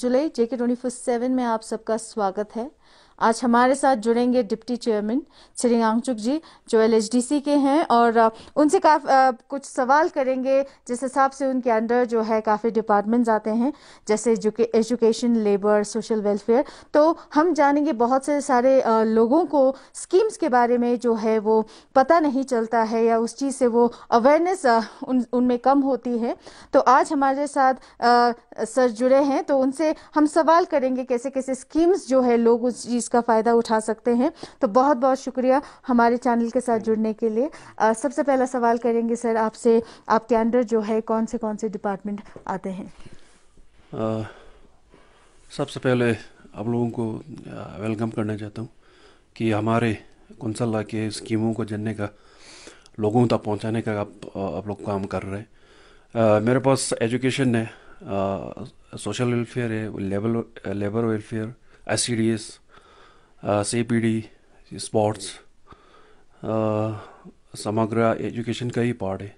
जुलाई JK twenty four seven में आप सबका स्वागत है आज हमारे साथ जुड़ेंगे डिप्टी चेयरमैन श्री आंगचुक जी जो एल के हैं और उनसे काफ कुछ सवाल करेंगे जिस हिसाब से उनके अंडर जो है काफ़ी डिपार्टमेंट्स आते हैं जैसे एजुकेशन लेबर सोशल वेलफेयर तो हम जानेंगे बहुत से सारे लोगों को स्कीम्स के बारे में जो है वो पता नहीं चलता है या उस चीज़ से वो अवेयरनेस उन उनमें कम होती है तो आज हमारे साथ सर जुड़े हैं तो उनसे हम सवाल करेंगे कैसे कैसे स्कीम्स जो है लोग उस चीज़ का फ़ायदा उठा सकते हैं तो बहुत बहुत शुक्रिया हमारे चैनल के साथ जुड़ने के लिए सबसे पहला सवाल करेंगे सर आपसे आपके अंडर जो है कौन से कौन से डिपार्टमेंट आते हैं सबसे पहले आप लोगों को वेलकम करना चाहता हूँ कि हमारे कौंसला के स्कीमों को जनने का लोगों तक पहुँचाने का आप आप लोग काम कर रहे हैं मेरे पास एजुकेशन है सोशल वेलफेयर है labour labour welfare S C D S C P D sports समग्र एजुकेशन का ही पार्ट है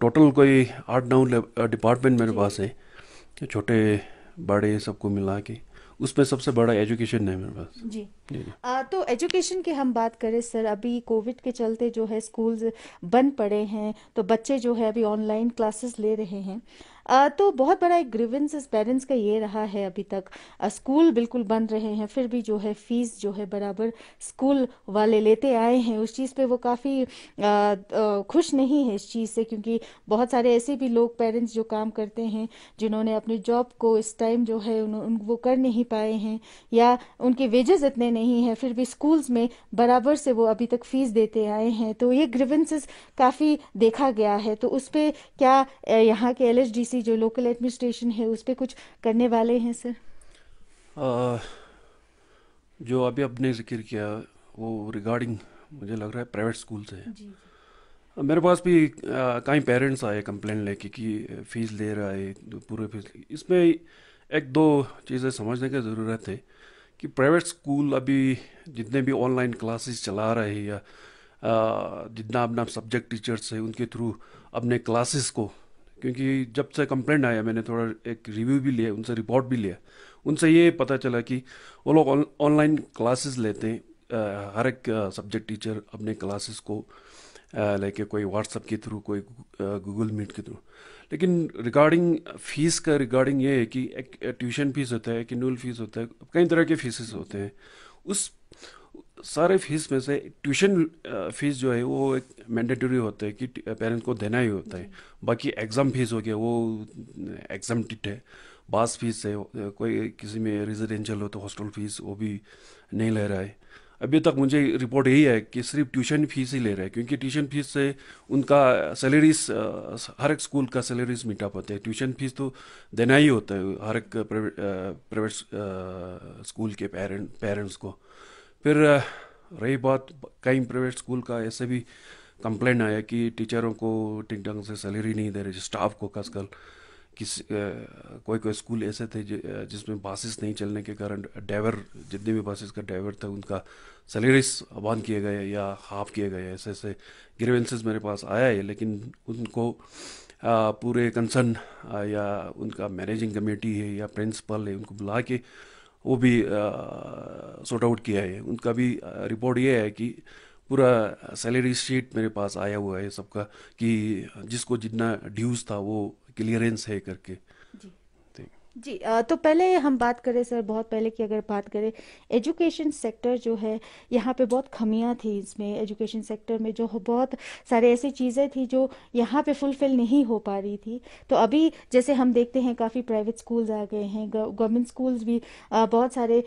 टोटल कोई आठ नौ डिपार्टमेंट मेरे पास है छोटे बड़े सबको मिला के उसमें सबसे बड़ा एजुकेशन है मेरे पास जी, जी। आ, तो एजुकेशन की हम बात करें सर अभी कोविड के चलते जो है स्कूल्स बंद पड़े हैं तो बच्चे जो है अभी ऑनलाइन क्लासेस ले रहे हैं तो बहुत बड़ा एक ग्रीवेंस पेरेंट्स का ये रहा है अभी तक स्कूल बिल्कुल बंद रहे हैं फिर भी जो है फीस जो है बराबर स्कूल वाले लेते आए हैं उस चीज़ पे वो काफ़ी खुश नहीं है इस चीज़ से क्योंकि बहुत सारे ऐसे भी लोग पेरेंट्स जो काम करते हैं जिन्होंने अपनी जॉब को इस टाइम जो है उन वो कर नहीं पाए हैं या उनके वेजेस इतने नहीं हैं फिर भी स्कूल्स में बराबर से वो अभी तक फीस देते आए हैं तो ये ग्रीवेंसेस काफ़ी देखा गया है तो उस पर क्या यहाँ के L H D C agency जो लोकल एडमिनिस्ट्रेशन है उस पर कुछ करने वाले हैं सर आ, जो अभी आपने जिक्र किया वो रिगार्डिंग मुझे लग रहा है प्राइवेट स्कूल से है मेरे पास भी कई पेरेंट्स आए कंप्लेन लेके कि फीस ले रहा है तो पूरे फीस इसमें एक दो चीज़ें समझने की ज़रूरत है कि प्राइवेट स्कूल अभी जितने भी ऑनलाइन क्लासेस चला रहे हैं या जितना अपना सब्जेक्ट टीचर्स है उनके थ्रू अपने क्लासेस को क्योंकि जब से कंप्लेंट आया मैंने थोड़ा एक रिव्यू भी लिया उनसे रिपोर्ट भी लिया उनसे ये पता चला कि वो लोग ऑनलाइन क्लासेस लेते हैं हर एक सब्जेक्ट टीचर अपने क्लासेस को लेके कोई व्हाट्सअप के थ्रू कोई गूगल मीट के थ्रू लेकिन रिगार्डिंग फीस का रिगार्डिंग ये है कि एक ट्यूशन फीस होता है एक एनुअल फीस होता है कई तरह के फीसेस होते हैं उस सारे फीस में से ट्यूशन फीस uh, जो है वो एक मैंडेटरी होता है कि पेरेंट्स uh, को देना ही होता है बाकी एग्ज़ाम फीस हो गया वो एग्ज़ाम uh, टिट है बास फीस है कोई किसी में रेजिडेंशियल हो तो हॉस्टल फीस वो भी नहीं ले रहा है अभी तक मुझे रिपोर्ट यही है कि सिर्फ ट्यूशन फीस ही ले रहे हैं क्योंकि ट्यूशन फीस से उनका सैलरीज हर एक स्कूल का सैलरीज मीटअप होता है ट्यूशन फीस तो देना ही होता है हर एक प्राइवेट स्कूल के पेरेंट पेरेंट्स को फिर रही बात कई प्राइवेट स्कूल का ऐसे भी कंप्लेंट आया कि टीचरों को ठीक ढंग से सैलरी नहीं दे रही स्टाफ को खासकर किसी कोई कोई स्कूल ऐसे थे जिसमें बसेस नहीं चलने के कारण ड्राइवर जितने भी बसेस का ड्राइवर था उनका सैलरीज बंद किए गए या हाफ किए गए ऐसे ऐसे ग्रीवेंसेस मेरे पास आया है लेकिन उनको पूरे कंसर्न या उनका मैनेजिंग कमेटी है या प्रिंसिपल है उनको बुला के वो भी सॉर्ट आउट किया है उनका भी रिपोर्ट ये है कि पूरा सैलरी शीट मेरे पास आया हुआ है सबका कि जिसको जितना ड्यूज था वो क्लियरेंस है करके जी तो पहले हम बात करें सर बहुत पहले की अगर बात करें एजुकेशन सेक्टर जो है यहाँ पे बहुत खमियाँ थी इसमें एजुकेशन सेक्टर में जो बहुत सारे ऐसी चीज़ें थी जो यहाँ पे फुलफिल नहीं हो पा रही थी तो अभी जैसे हम देखते हैं काफ़ी प्राइवेट स्कूल्स आ गए हैं गवर्नमेंट स्कूल्स भी बहुत सारे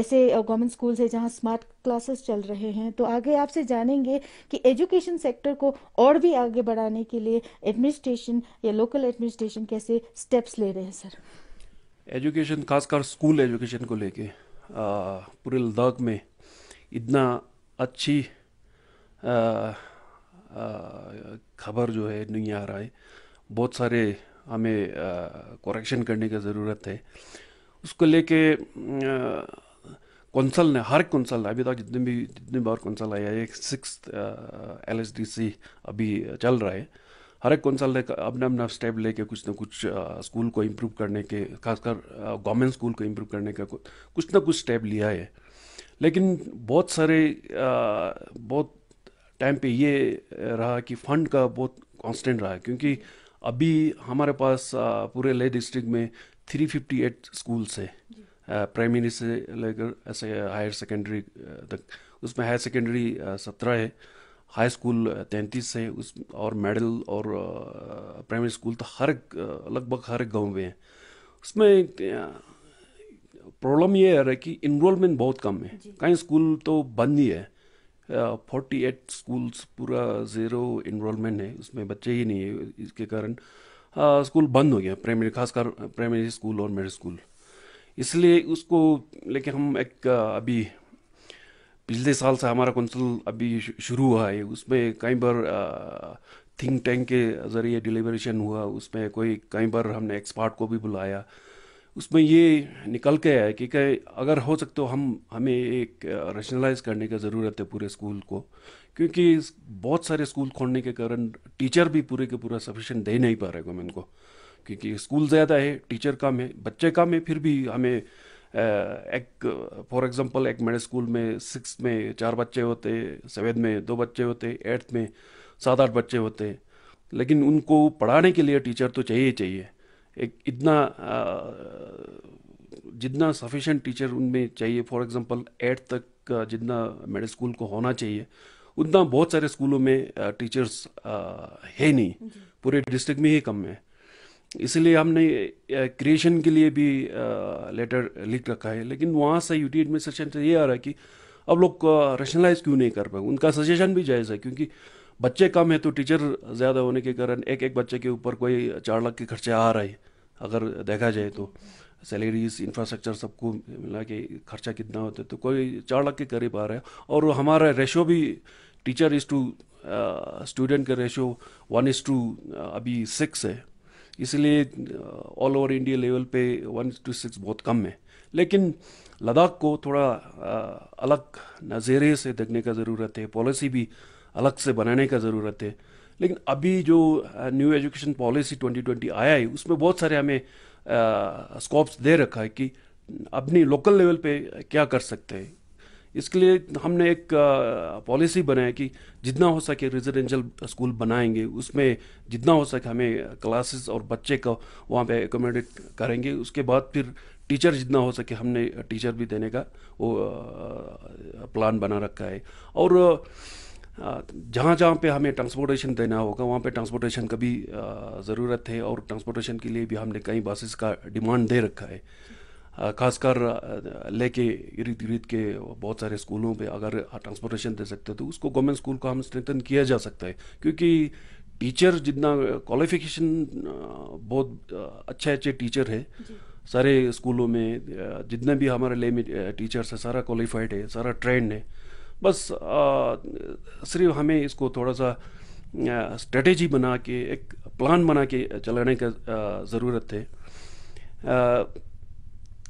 ऐसे गवर्नमेंट स्कूल्स हैं जहाँ स्मार्ट क्लासेस चल रहे हैं तो आगे आपसे जानेंगे कि एजुकेशन सेक्टर को और भी आगे बढ़ाने के लिए एडमिनिस्ट्रेशन या लोकल एडमिनिस्ट्रेशन कैसे स्टेप्स ले रहे हैं सर एजुकेशन खासकर स्कूल एजुकेशन को लेके पूरे लद्दाख में इतना अच्छी खबर जो है नहीं आ रहा है बहुत सारे हमें करेक्शन करने की ज़रूरत है उसको लेके कौंसल ने हर कौंसल ने अभी तक जितने भी जितने बार कौंसल आया है six L S D C अभी चल रहा है हर एक कौंसल ने अपना अपना स्टेप लेके कुछ ना कुछ स्कूल को इम्प्रूव करने के खासकर गवर्नमेंट स्कूल को इम्प्रूव करने का कुछ ना कुछ स्टेप लिया है लेकिन बहुत सारे बहुत टाइम पे ये रहा कि फंड का बहुत कांस्टेंट रहा क्योंकि अभी हमारे पास पूरे ले डिस्ट्रिक्ट में 358 स्कूल्स है प्राइमरी से लेकर ऐसे हायर सेकेंडरी तक उसमें हायर सेकेंडरी सत्रह है हाई स्कूल तैंतीस से उस और मेडल और प्राइमरी स्कूल तो हर लगभग हर गांव गाँव में है उसमें प्रॉब्लम ये है कि इनरोलमेंट बहुत कम है कहीं स्कूल तो बंद ही है फोर्टी एट स्कूल्स पूरा ज़ीरो इनरोलमेंट है उसमें बच्चे ही नहीं है इसके कारण स्कूल बंद हो गया प्राइमरी खासकर प्राइमरी स्कूल और मिडिल स्कूल इसलिए उसको लेकिन हम एक अभी पिछले साल से हमारा कौंसिल अभी शुरू हुआ है उसमें कई बार थिंक टैंक के ज़रिए डिलीवरेशन हुआ उसमें कोई कई बार हमने एक्सपर्ट को भी बुलाया उसमें ये निकल के आया कि कहीं अगर हो सकते हो हम हमें एक रेशनलाइज करने की ज़रूरत है पूरे स्कूल को क्योंकि बहुत सारे स्कूल खोलने के कारण टीचर भी पूरे के पूरा सफिशेंट दे नहीं पा रहे गवर्नमेंट को क्योंकि स्कूल ज़्यादा है टीचर कम है बच्चे कम है फिर भी हमें एक फॉर एग्जांपल एक मेडल स्कूल में सिक्स में चार बच्चे होते सेवन में दो बच्चे होते एट्थ में सात आठ बच्चे होते लेकिन उनको पढ़ाने के लिए टीचर तो चाहिए चाहिए एक इतना जितना सफिशेंट टीचर उनमें चाहिए फॉर एग्जांपल एट्थ तक का जितना मेरे स्कूल को होना चाहिए उतना बहुत सारे स्कूलों में टीचर्स है नहीं पूरे डिस्ट्रिक्ट में ही कम है इसलिए हमने क्रिएशन के लिए भी लेटर लिख रखा है लेकिन वहाँ से यूटी एडमिनिस्ट्रेशन से ये आ रहा है कि अब लोग रेशनलाइज क्यों नहीं कर पाए उनका सजेशन भी जायज़ है क्योंकि बच्चे कम है तो टीचर ज़्यादा होने के कारण एक एक बच्चे के ऊपर कोई चार लाख के खर्चे आ रहे हैं अगर देखा जाए तो सैलरीज इंफ्रास्ट्रक्चर सबको मिला के खर्चा कितना होता है तो कोई चार लाख के करीब आ रहा है और हमारा रेशो भी टीचर इज़ टू स्टूडेंट का रेशो वन इज़ टू अभी सिक्स है इसलिए ऑल ओवर इंडिया लेवल पे वन टू सिक्स बहुत कम है लेकिन लद्दाख को थोड़ा uh, अलग नज़रिए से देखने का ज़रूरत है पॉलिसी भी अलग से बनाने का ज़रूरत है लेकिन अभी जो न्यू एजुकेशन पॉलिसी 2020 आया है उसमें बहुत सारे हमें स्कोप्स uh, दे रखा है कि अपनी लोकल लेवल पे क्या कर सकते हैं इसके लिए हमने एक पॉलिसी बनाया कि जितना हो सके रेजिडेंशियल स्कूल बनाएंगे उसमें जितना हो सके हमें क्लासेस और बच्चे को वहाँ पे एकोमोडेट करेंगे उसके बाद फिर टीचर जितना हो सके हमने टीचर भी देने का वो प्लान बना रखा है और जहाँ जहाँ पे हमें ट्रांसपोर्टेशन देना होगा वहाँ पे ट्रांसपोर्टेशन का भी ज़रूरत है और ट्रांसपोर्टेशन के लिए भी हमने कई बसेस का डिमांड दे रखा है खासकर लेके इर्द गिर्द के बहुत सारे स्कूलों पे अगर ट्रांसपोर्टेशन दे सकते हैं तो उसको गवर्नमेंट स्कूल को हम स्ट्रेंथन किया जा सकता है क्योंकि टीचर जितना क्वालिफिकेशन बहुत अच्छे अच्छे टीचर है सारे स्कूलों में जितने भी हमारे ले टीचर्स है सारा क्वालिफाइड है सारा ट्रेंड है बस सिर्फ हमें इसको थोड़ा सा स्ट्रेटेजी बना के एक प्लान बना के चलाने का ज़रूरत है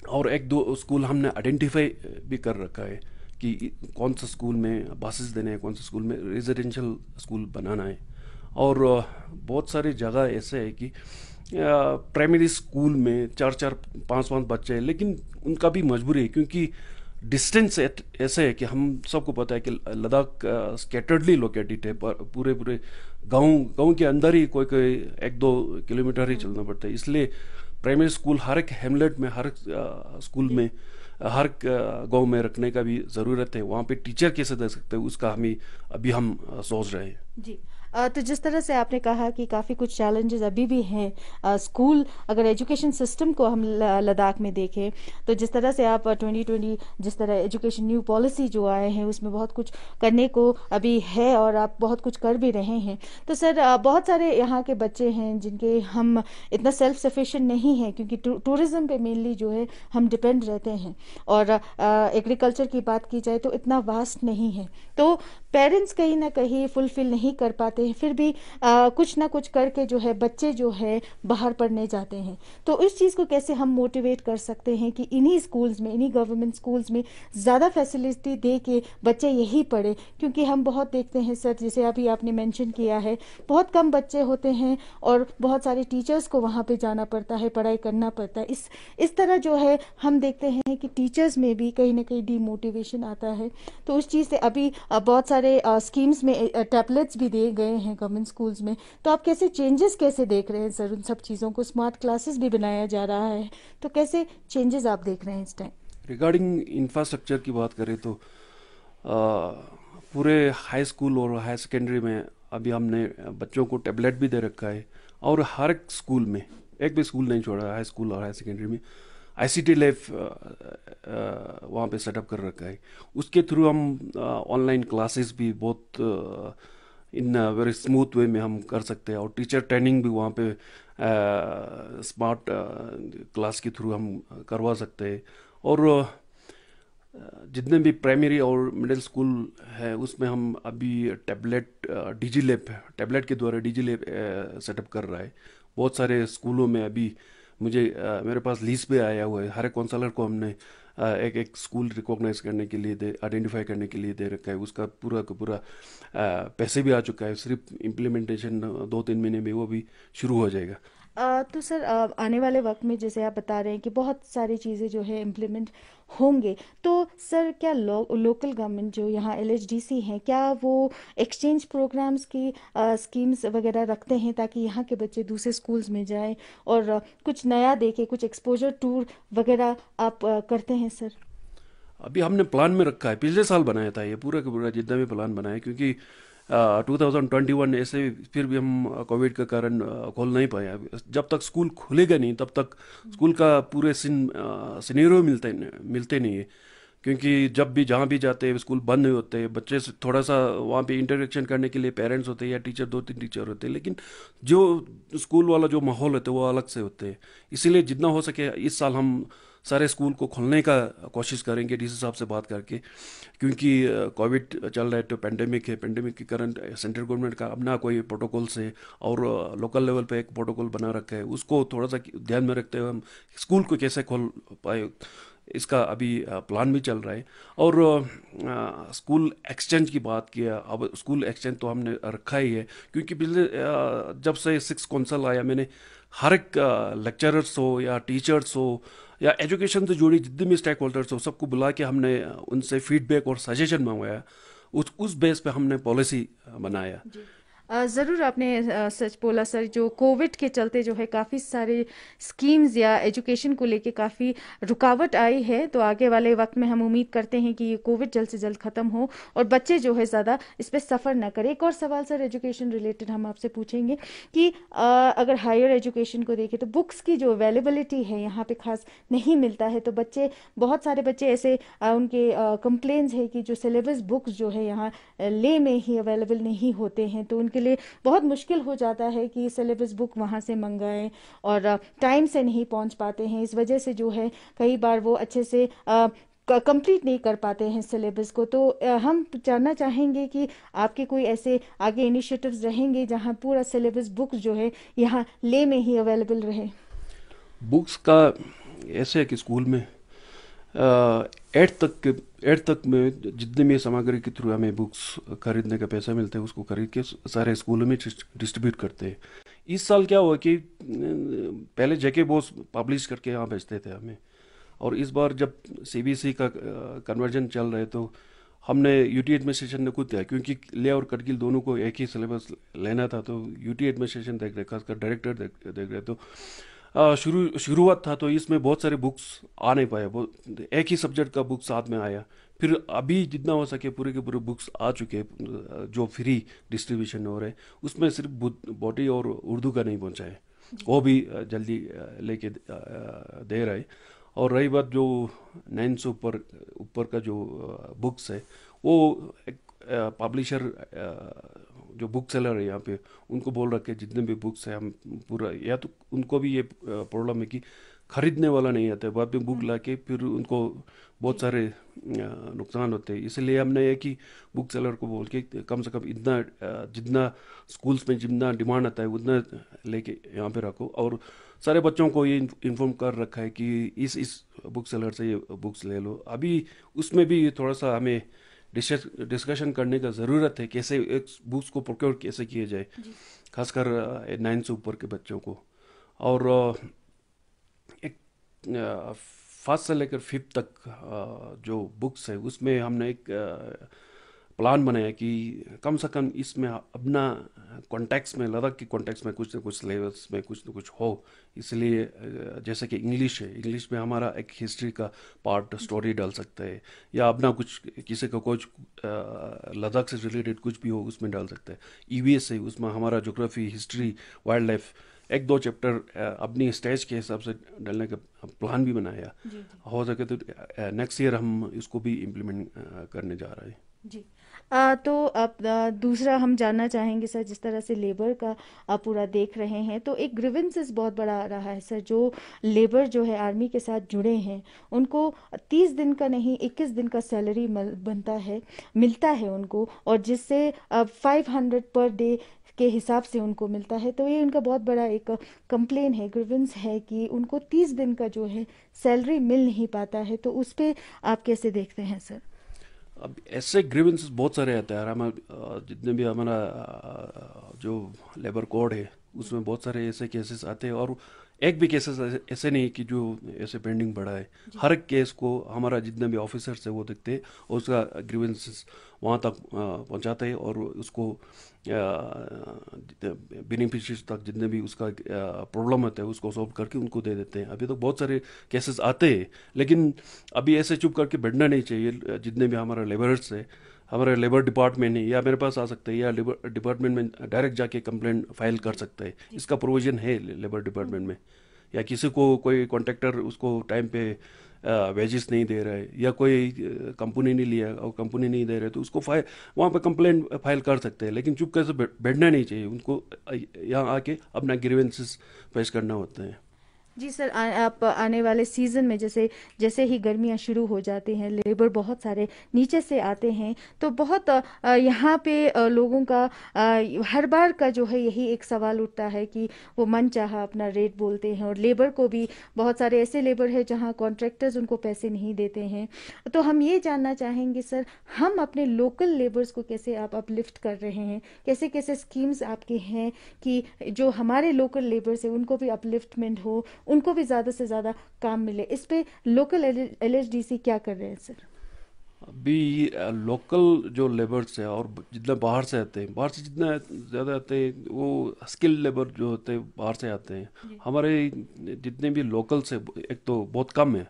और एक दो स्कूल हमने आइडेंटिफाई भी कर रखा है कि कौन सा स्कूल में बसेस देने हैं कौन सा स्कूल में रेजिडेंशियल स्कूल बनाना है और बहुत सारी जगह ऐसे है कि प्राइमरी स्कूल में चार चार पाँच पाँच बच्चे हैं लेकिन उनका भी मजबूरी है क्योंकि डिस्टेंस ऐसे है कि हम सबको पता है कि लद्दाख स्केटर्डली लोकेटेड है पूरे पूरे गांव गांव के अंदर ही कोई कोई एक दो किलोमीटर ही चलना पड़ता है इसलिए प्राइमरी स्कूल हर एक हेमलेट में हर स्कूल में हर गांव में रखने का भी ज़रूरत है वहाँ पे टीचर कैसे दे सकते हैं उसका हमें अभी हम सोच रहे हैं जी तो जिस तरह से आपने कहा कि काफ़ी कुछ चैलेंजेस अभी भी हैं स्कूल अगर एजुकेशन सिस्टम को हम लद्दाख में देखें तो जिस तरह से आप 2020 जिस तरह एजुकेशन न्यू पॉलिसी जो आए हैं उसमें बहुत कुछ करने को अभी है और आप बहुत कुछ कर भी रहे हैं तो सर बहुत सारे यहाँ के बच्चे हैं जिनके हम इतना सेल्फ सफिशेंट नहीं है क्योंकि टूरिज़्म पे मेनली जो है हम डिपेंड रहते हैं और एग्रीकल्चर की बात की जाए तो इतना वास्ट नहीं है तो पेरेंट्स कहीं ना कहीं फुलफिल नहीं कर पाते जाते हैं फिर भी आ, कुछ ना कुछ करके जो है बच्चे जो है बाहर पढ़ने जाते हैं तो इस चीज़ को कैसे हम मोटिवेट कर सकते हैं कि इन्हीं स्कूल्स में इन्हीं गवर्नमेंट स्कूल्स में ज़्यादा फैसिलिटी दे के बच्चे यही पढ़े क्योंकि हम बहुत देखते हैं सर जैसे अभी आपने मैंशन किया है बहुत कम बच्चे होते हैं और बहुत सारे टीचर्स को वहाँ पर जाना पड़ता है पढ़ाई करना पड़ता है इस इस तरह जो है हम देखते हैं कि टीचर्स में भी कहीं ना कहीं डीमोटिवेशन आता है तो उस चीज़ से अभी बहुत सारे स्कीम्स में टैबलेट्स भी दिए गए रहे हैं गवर्नमेंट स्कूल्स में तो आप कैसे चेंजेस कैसे देख रहे हैं सर उन सब चीज़ों को स्मार्ट क्लासेस भी बनाया जा रहा है तो कैसे चेंजेस आप देख रहे हैं इस टाइम रिगार्डिंग इंफ्रास्ट्रक्चर की बात करें तो आ, पूरे हाई स्कूल और हाई सेकेंडरी में अभी हमने बच्चों को टेबलेट भी दे रखा है और हर एक स्कूल में एक भी स्कूल नहीं छोड़ा हाई स्कूल और हाई सेकेंडरी में आई सी टी लाइफ वहाँ पे सेटअप कर रखा है उसके थ्रू हम ऑनलाइन क्लासेस भी बहुत इन वेरी स्मूथ वे में हम कर सकते हैं और टीचर ट्रेनिंग भी वहाँ पे स्मार्ट क्लास के थ्रू हम करवा सकते हैं और जितने भी प्राइमरी और मिडिल स्कूल है उसमें हम अभी टैबलेट डिजी लैब टैबलेट के द्वारा डिजी लैब सेटअप कर रहा है बहुत सारे स्कूलों में अभी मुझे मेरे पास लीज पे आया हुआ है हर एक कौंसलर को हमने एक एक स्कूल रिकॉग्नाइज करने के लिए दे आइडेंटिफाई करने के लिए दे रखा है उसका पूरा का पूरा पैसे भी आ चुका है सिर्फ इम्प्लीमेंटेशन दो तीन महीने में वो भी शुरू हो जाएगा तो सर आने वाले वक्त में जैसे आप बता रहे हैं कि बहुत सारी चीज़ें जो है इम्प्लीमेंट होंगे तो सर क्या लो, लोकल गवर्नमेंट जो यहाँ एल हैं क्या वो एक्सचेंज प्रोग्राम्स की आ, स्कीम्स वगैरह रखते हैं ताकि यहाँ के बच्चे दूसरे स्कूल्स में जाएं और आ, कुछ नया देखें कुछ एक्सपोजर टूर वगैरह आप आ, करते हैं सर अभी हमने प्लान में रखा है पिछले साल बनाया था ये पूरा का पूरा जितना भी प्लान बनाया क्योंकि 2021 ऐसे फिर भी हम कोविड के कारण खोल नहीं पाए जब तक स्कूल खुलेगा नहीं तब तक स्कूल का पूरे सिन सिनेरियो मिलते मिलते नहीं है क्योंकि जब भी जहाँ भी जाते हैं स्कूल बंद नहीं होते बच्चे से थोड़ा सा वहाँ पे इंटरेक्शन करने के लिए पेरेंट्स होते हैं या टीचर दो तीन टीचर होते हैं लेकिन जो स्कूल वाला जो माहौल होता है वो अलग से होते हैं इसीलिए जितना हो सके इस साल हम सारे स्कूल को खोलने का कोशिश करेंगे डी साहब से बात करके क्योंकि कोविड चल रहा है तो पेंडेमिक है पेंडेमिक के कारण सेंट्रल गवर्नमेंट का अपना कोई प्रोटोकॉल से और लोकल लेवल पे एक प्रोटोकॉल बना रखा है उसको थोड़ा सा ध्यान में रखते हुए हम स्कूल को कैसे खोल पाए इसका अभी प्लान भी चल रहा है और आ, स्कूल एक्सचेंज की बात किया अब स्कूल एक्सचेंज तो हमने रखा ही है क्योंकि पिछले जब से सिक्स कौंसल आया मैंने हर एक लेक्चरर्स हो या टीचर्स हो या एजुकेशन से जुड़ी जितने भी स्टेक होल्डर्स हो सबको बुला के हमने उनसे फीडबैक और सजेशन मंगवाया उस उस बेस पे हमने पॉलिसी बनाया ज़रूर आपने सच बोला सर जो कोविड के चलते जो है काफ़ी सारे स्कीम्स या एजुकेशन को लेके काफ़ी रुकावट आई है तो आगे वाले वक्त में हम उम्मीद करते हैं कि ये कोविड जल्द से जल्द ख़त्म हो और बच्चे जो है ज़्यादा इस पर सफ़र ना करें एक और सवाल सर एजुकेशन रिलेटेड हम आपसे पूछेंगे कि आ, अगर हायर एजुकेशन को देखें तो बुक्स की जो अवेलेबिलिटी है यहाँ पर खास नहीं मिलता है तो बच्चे बहुत सारे बच्चे ऐसे आ, उनके कंप्लेन्स है कि जो सिलेबस बुक्स जो है यहाँ ले में ही अवेलेबल नहीं होते हैं तो उनके के लिए बहुत मुश्किल हो जाता है कि सिलेबस बुक वहाँ से मंगाएं और टाइम से नहीं पहुँच पाते हैं इस वजह से जो है कई बार वो अच्छे से कंप्लीट नहीं कर पाते हैं सिलेबस को तो हम जानना चाहेंगे कि आपके कोई ऐसे आगे इनिशिएटिव्स रहेंगे जहां पूरा सिलेबस बुक जो है यहाँ ले में ही अवेलेबल रहे बुक्स का ऐसे है कि स्कूल में एट तक के एट तक में जितने भी सामग्री के थ्रू हमें बुक्स खरीदने का पैसा मिलता है उसको खरीद के सारे स्कूलों में डिस्ट्रीब्यूट करते हैं इस साल क्या हुआ कि पहले जेके बोस पब्लिश करके यहाँ भेजते थे हमें और इस बार जब सीबीसी e का कन्वर्जन चल रहे तो हमने यूटी एडमिनिस्ट्रेशन ने खुद दिया क्योंकि ले और कटगिल दोनों को एक ही सिलेबस लेना था तो यूटी एडमिनिस्ट्रेशन देख रहे खासकर डायरेक्टर देख, देख रहे तो शुरू शुरुआत था तो इसमें बहुत सारे बुक्स आ नहीं पाए एक ही सब्जेक्ट का बुक साथ में आया फिर अभी जितना हो सके पूरे के पूरे बुक्स आ चुके जो फ्री डिस्ट्रीब्यूशन हो रहे उसमें सिर्फ बॉडी और उर्दू का नहीं पहुँचा है वो भी जल्दी लेके दे रहे और रही बात जो नाइन सौ ऊपर ऊपर का जो बुक्स है वो एक पब्लिशर जो बुक सेलर है यहाँ पे उनको बोल रखे जितने भी बुक्स हैं हम पूरा या तो उनको भी ये प्रॉब्लम है कि खरीदने वाला नहीं आता है वहाँ पे बुक ला के फिर उनको बहुत सारे नुकसान होते हैं इसलिए हमने ये कि बुक सेलर को बोल के कम से कम इतना जितना स्कूल्स में जितना डिमांड आता है उतना लेके यहाँ पे रखो और सारे बच्चों को ये इन्फॉर्म कर रखा है कि इस इस बुक सेलर से ये बुक्स ले लो अभी उसमें भी थोड़ा सा हमें डिस्कशन करने का ज़रूरत है कैसे एक बुक्स को प्रोक्योर कैसे किया जाए खासकर नाइन्थ से ऊपर के बच्चों को और एक फर्स्ट से लेकर फिफ्थ तक जो बुक्स है उसमें हमने एक प्लान बनाया कि कम से कम इसमें अपना कॉन्टेक्स्ट में लद्दाख के कॉन्टेक्स्ट में कुछ ना कुछ सिलेबस में कुछ ना कुछ हो इसलिए जैसे कि इंग्लिश है इंग्लिश में हमारा एक हिस्ट्री का पार्ट स्टोरी डाल सकते हैं या अपना कुछ किसी का कुछ लद्दाख से रिलेटेड कुछ भी हो उसमें डाल सकते हैं ई वी एस है उसमें हमारा जोग्राफी हिस्ट्री वाइल्ड लाइफ एक दो चैप्टर अपनी स्टेज के हिसाब से डालने का प्लान भी बनाया हो सके तो नेक्स्ट ईयर हम इसको भी इम्प्लीमेंट करने जा रहे हैं जी तो अब दूसरा हम जानना चाहेंगे सर जिस तरह से लेबर का पूरा देख रहे हैं तो एक ग्रीवेंसेस बहुत बड़ा आ रहा है सर जो लेबर जो है आर्मी के साथ जुड़े हैं उनको तीस दिन का नहीं इक्कीस दिन का सैलरी बनता है मिलता है उनको और जिससे फाइव हंड्रेड पर डे के हिसाब से उनको मिलता है तो ये उनका बहुत बड़ा एक कंप्लेन है ग्रीवेंस है कि उनको तीस दिन का जो है सैलरी मिल नहीं पाता है तो उस पर आप कैसे देखते हैं सर अब ऐसे ग्रीवेंसेस बहुत सारे आते हैं हमारा जितने भी हमारा जो लेबर कोड है उसमें बहुत सारे ऐसे केसेस आते हैं और एक भी केसेस ऐसे नहीं कि जो ऐसे पेंडिंग पड़ा है हर केस को हमारा जितने भी ऑफिसर्स है वो देखते हैं और उसका ग्रीवेंसेस वहाँ तक पहुँचाते हैं और उसको बेनिफिशरीज तक जितने भी उसका प्रॉब्लम होता है उसको सॉल्व करके उनको दे देते हैं अभी तो बहुत सारे केसेस आते हैं लेकिन अभी ऐसे चुप करके बैठना नहीं चाहिए जितने भी हमारे लेबरर्स है हमारे लेबर डिपार्टमेंट है या मेरे पास आ सकते हैं या लेबर डिपार्टमेंट में डायरेक्ट जाके कंप्लेंट फाइल कर सकते हैं इसका प्रोविज़न है लेबर डिपार्टमेंट में या किसी को कोई कॉन्ट्रेक्टर उसको टाइम पे वेजेस नहीं दे रहे या कोई कंपनी नहीं लिया और कंपनी नहीं दे रहे तो उसको फाइल वहाँ पर कंप्लेंट फाइल कर सकते हैं लेकिन चुप कैसे बैठना नहीं चाहिए उनको यहाँ आके अपना ग्रीवेंसेस पेश करना होते हैं जी सर आ, आप आने वाले सीज़न में जैसे जैसे ही गर्मियां शुरू हो जाती हैं लेबर बहुत सारे नीचे से आते हैं तो बहुत यहाँ पे लोगों का हर बार का जो है यही एक सवाल उठता है कि वो मन चाह अपना रेट बोलते हैं और लेबर को भी बहुत सारे ऐसे लेबर है जहाँ कॉन्ट्रैक्टर्स उनको पैसे नहीं देते हैं तो हम ये जानना चाहेंगे सर हम अपने लोकल लेबर्स को कैसे आप अपलिफ्ट कर रहे हैं कैसे कैसे स्कीम्स आपके हैं कि जो हमारे लोकल लेबर्स हैं उनको भी अपलिफ्टमेंट हो उनको भी ज़्यादा से ज़्यादा काम मिले इस पर लोकल एल क्या कर रहे हैं सर अभी लोकल जो लेबर्स है और जितना बाहर से आते हैं बाहर से जितना ज़्यादा आते हैं वो स्किल लेबर जो होते हैं बाहर से आते हैं हमारे जितने भी लोकल से एक तो बहुत कम है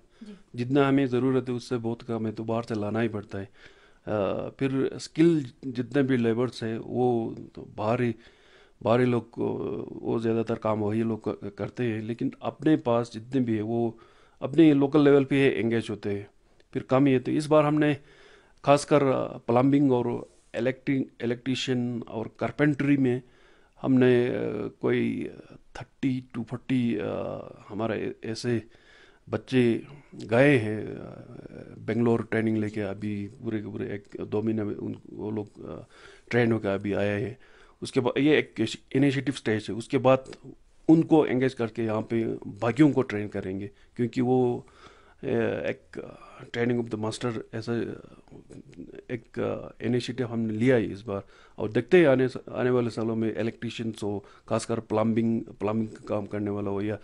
जितना हमें ज़रूरत है उससे बहुत कम है तो बाहर से लाना ही पड़ता है आ, फिर स्किल जितने भी लेबर्स है वो तो बाहर ही बाहरी लोग को वो ज़्यादातर काम वही लोग करते हैं लेकिन अपने पास जितने भी है वो अपने लोकल लेवल पे एंगेज होते हैं फिर कम ही है तो इस बार हमने खासकर प्लम्बिंग और इलेक्ट्रिक इलेक्ट्रीशियन और कारपेंट्री में हमने कोई थर्टी टू फोर्टी हमारे ऐसे बच्चे गए हैं बेंगलोर ट्रेनिंग लेके अभी पूरे के पूरे एक दो महीने में उन वो लोग ट्रेन होकर अभी आए हैं उसके बाद ये एक इनिशिएटिव स्टेज है उसके बाद उनको एंगेज करके यहाँ पे बाकियों को ट्रेन करेंगे क्योंकि वो एक ट्रेनिंग ऑफ द मास्टर ऐसा एक इनिशिएटिव हमने लिया है इस बार और देखते ही आने आने वाले सालों में इलेक्ट्रिशियंस हो खासकर प्लम्बिंग प्लम्बिंग का काम करने वाला हो या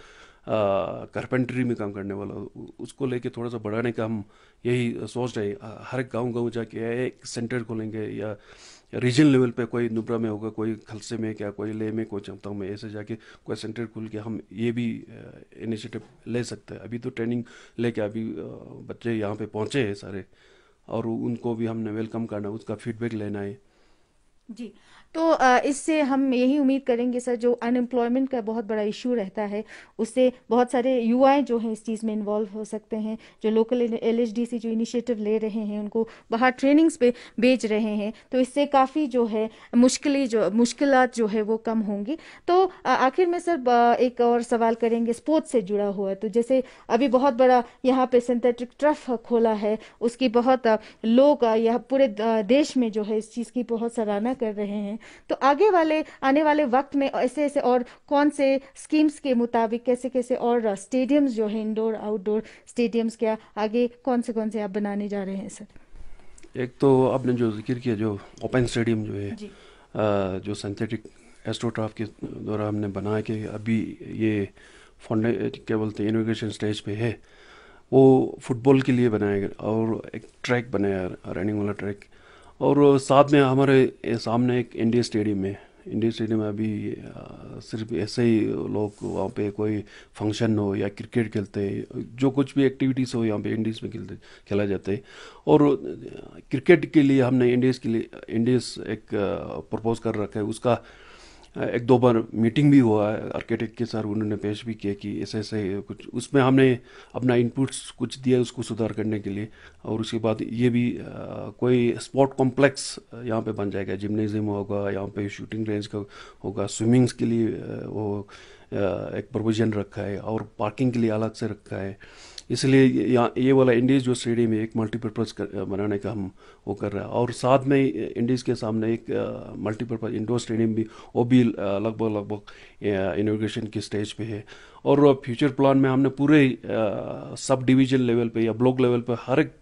कारपेंट्री में काम करने वाला हो उसको लेके थोड़ा सा बढ़ाने का हम यही सोच रहे हैं हर गांव गांव जाके एक सेंटर खोलेंगे या रीजन लेवल पे कोई नुब्रा में होगा कोई खलसे में क्या कोई ले में कोई चमताओं में ऐसे जाके कोई सेंटर खुल के हम ये भी इनिशिएटिव ले सकते हैं अभी तो ट्रेनिंग लेके अभी बच्चे यहाँ पे पहुँचे हैं सारे और उनको भी हमने वेलकम करना उसका फीडबैक लेना है जी तो इससे हम यही उम्मीद करेंगे सर जो अनएम्प्लॉयमेंट का बहुत बड़ा इशू रहता है उससे बहुत सारे युवाएं जो हैं इस चीज़ में इन्वॉल्व हो सकते हैं जो लोकल एल से जो इनिशिएटिव ले रहे हैं उनको बाहर ट्रेनिंग्स पे बेच रहे हैं तो इससे काफ़ी जो है मुश्किलें जो मुश्किल जो है वो कम होंगी तो आखिर में सर एक और सवाल करेंगे स्पोर्ट्स से जुड़ा हुआ तो जैसे अभी बहुत बड़ा यहाँ पे सिंथेटिक ट्रफ खोला है उसकी बहुत लोग यह पूरे देश में जो है इस चीज़ की बहुत सराहना कर रहे हैं तो आगे वाले आने वाले वक्त में ऐसे ऐसे और कौन से स्कीम्स के मुताबिक कैसे कैसे और स्टेडियम्स जो है इंडोर आउटडोर स्टेडियम्स क्या आगे कौन से कौन से आप बनाने जा रहे हैं सर एक तो आपने जो जिक्र किया जो ओपन स्टेडियम जो है आ, जो सिंथेटिक एस्ट्रोट्राफ के द्वारा हमने बनाया कि अभी ये फंडे क्या बोलते हैं इनोवेशन स्टेज पे है वो फुटबॉल के लिए बनाया गया और एक ट्रैक बनाया रनिंग वाला ट्रैक और साथ में हमारे सामने एक इंडिया स्टेडियम है इंडिया स्टेडियम में अभी सिर्फ ऐसे ही लोग वहाँ पे कोई फंक्शन हो या क्रिकेट खेलते हैं जो कुछ भी एक्टिविटीज़ हो यहाँ पे इंडीज़ में खेलते खेला जाता है और क्रिकेट के लिए हमने इंडीज़ के लिए इंडीज़ एक प्रपोज कर रखा है उसका एक दो बार मीटिंग भी हुआ है आर्किटेक्ट के सर उन्होंने पेश भी किया कि ऐसे ऐसे कुछ उसमें हमने अपना इनपुट्स कुछ दिया उसको सुधार करने के लिए और उसके बाद ये भी आ, कोई स्पोर्ट कॉम्प्लेक्स यहाँ पे बन जाएगा जिमनेजियम होगा यहाँ पे शूटिंग रेंज का होगा स्विमिंग्स के लिए वो एक प्रोविज़न रखा है और पार्किंग के लिए अलग से रखा है इसलिए यहाँ ये वाला इंडीज़ जो स्टेडियम है एक मल्टीपर्पज़ बनाने का हम वो कर रहे हैं और साथ में इंडीज़ के सामने एक मल्टीपर्पज़ इंडोर स्टेडियम भी वो भी लगभग लगभग इनोग्रेशन की स्टेज पे है और फ्यूचर प्लान में हमने पूरे सब डिवीज़न लेवल पे या ब्लॉक लेवल पे हर एक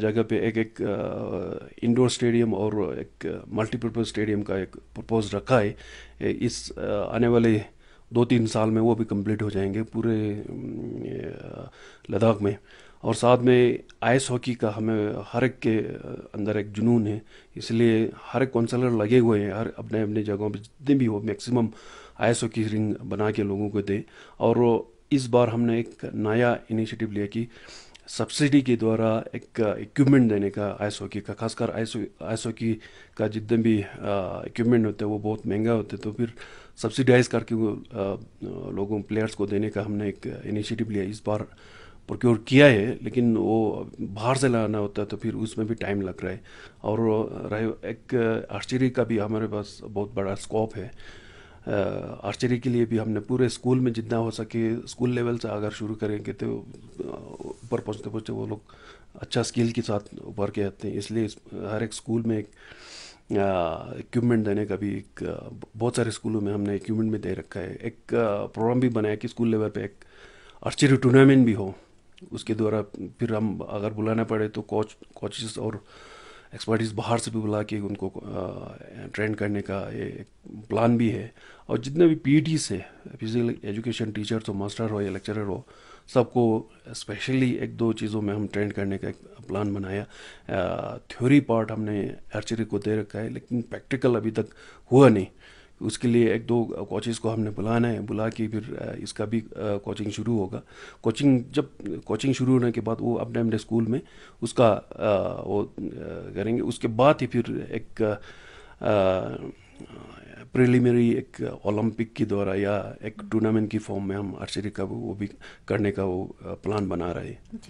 जगह पे एक एक इंडोर स्टेडियम और एक मल्टीपर्पज़ स्टेडियम का एक प्रपोज रखा है इस आने वाले दो तीन साल में वो भी कंप्लीट हो जाएंगे पूरे लद्दाख में और साथ में आइस हॉकी का हमें हर एक के अंदर एक जुनून है इसलिए हर एक कौंसलर लगे हुए हैं हर अपने अपने जगहों पर जितने भी हो मैक्सिमम आइस हॉकी रिंग बना के लोगों को दें और इस बार हमने एक नया इनिशिएटिव लिया कि सब्सिडी के द्वारा एक इक्विपमेंट देने का आइस हॉकी का खासकर आइस आइस हॉकी का जितने भी इक्विपमेंट होते हैं वो बहुत महंगा होते तो फिर सब्सिडाइज करके वो लोगों प्लेयर्स को देने का हमने एक इनिशिएटिव लिया इस बार प्रोक्योर किया है लेकिन वो बाहर से लाना होता है तो फिर उसमें भी टाइम लग रहा है और रहे एक आर्चरी का भी हमारे पास बहुत बड़ा स्कोप है आर्चरी के लिए भी हमने पूरे स्कूल में जितना हो सके स्कूल लेवल से अगर शुरू करेंगे तो ऊपर पहुँचते पहुँचते वो लोग अच्छा स्किल के साथ उभर के आते हैं इसलिए हर एक स्कूल में एक इक्विपमेंट देने का भी एक बहुत सारे स्कूलों में हमने इक्विपमेंट भी दे रखा है एक प्रोग्राम भी बनाया कि स्कूल लेवल पे एक आर्चरी टूर्नामेंट भी हो उसके द्वारा फिर हम अगर बुलाना पड़े तो कोच कोचेस और एक्सपर्टीज बाहर से भी बुला के उनको ट्रेन करने का एक प्लान भी है और जितने भी पी टीस है फिजिकल एजुकेशन टीचर्स हो मास्टर हो या लेक्चरर हो सबको स्पेशली एक दो चीज़ों में हम ट्रेंड करने का एक प्लान बनाया थ्योरी पार्ट हमने आर्चरी को दे रखा है लेकिन प्रैक्टिकल अभी तक हुआ नहीं उसके लिए एक दो कोचिज़ को हमने बुलाना है बुला के फिर इसका भी कोचिंग शुरू होगा कोचिंग जब कोचिंग शुरू होने के बाद वो अपने अपने स्कूल में उसका वो करेंगे उसके बाद ही फिर एक प्रिलिमिनरी एक ओलंपिक uh, के द्वारा या एक टूर्नामेंट की फॉर्म में हम आर्चरी का वो भी करने का वो प्लान uh, बना रहे हैं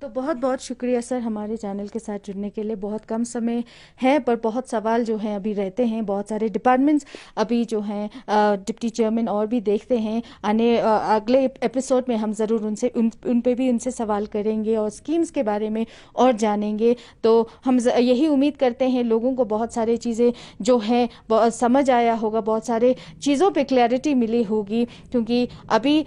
तो बहुत बहुत शुक्रिया सर हमारे चैनल के साथ जुड़ने के लिए बहुत कम समय है पर बहुत सवाल जो हैं अभी रहते हैं बहुत सारे डिपार्टमेंट्स अभी जो हैं डिप्टी चेयरमैन और भी देखते हैं आने अगले एपिसोड में हम ज़रूर उनसे उन उन पे भी उनसे सवाल करेंगे और स्कीम्स के बारे में और जानेंगे तो हम यही उम्मीद करते हैं लोगों को बहुत सारे चीज़ें जो हैं समझ आया होगा बहुत सारे चीज़ों पर क्लैरिटी मिली होगी क्योंकि अभी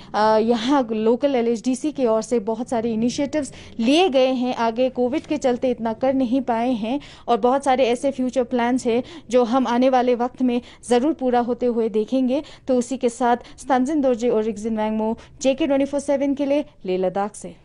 यहाँ लोकल एल की ओर से बहुत सारे इनिशिएटिव्स लिए गए हैं आगे कोविड के चलते इतना कर नहीं पाए हैं और बहुत सारे ऐसे फ्यूचर प्लान्स हैं जो हम आने वाले वक्त में ज़रूर पूरा होते हुए देखेंगे तो उसी के साथ तंजिन दोर्जे और Rigzin Wangmo JK twenty four seven के लिए लेह लद्दाख से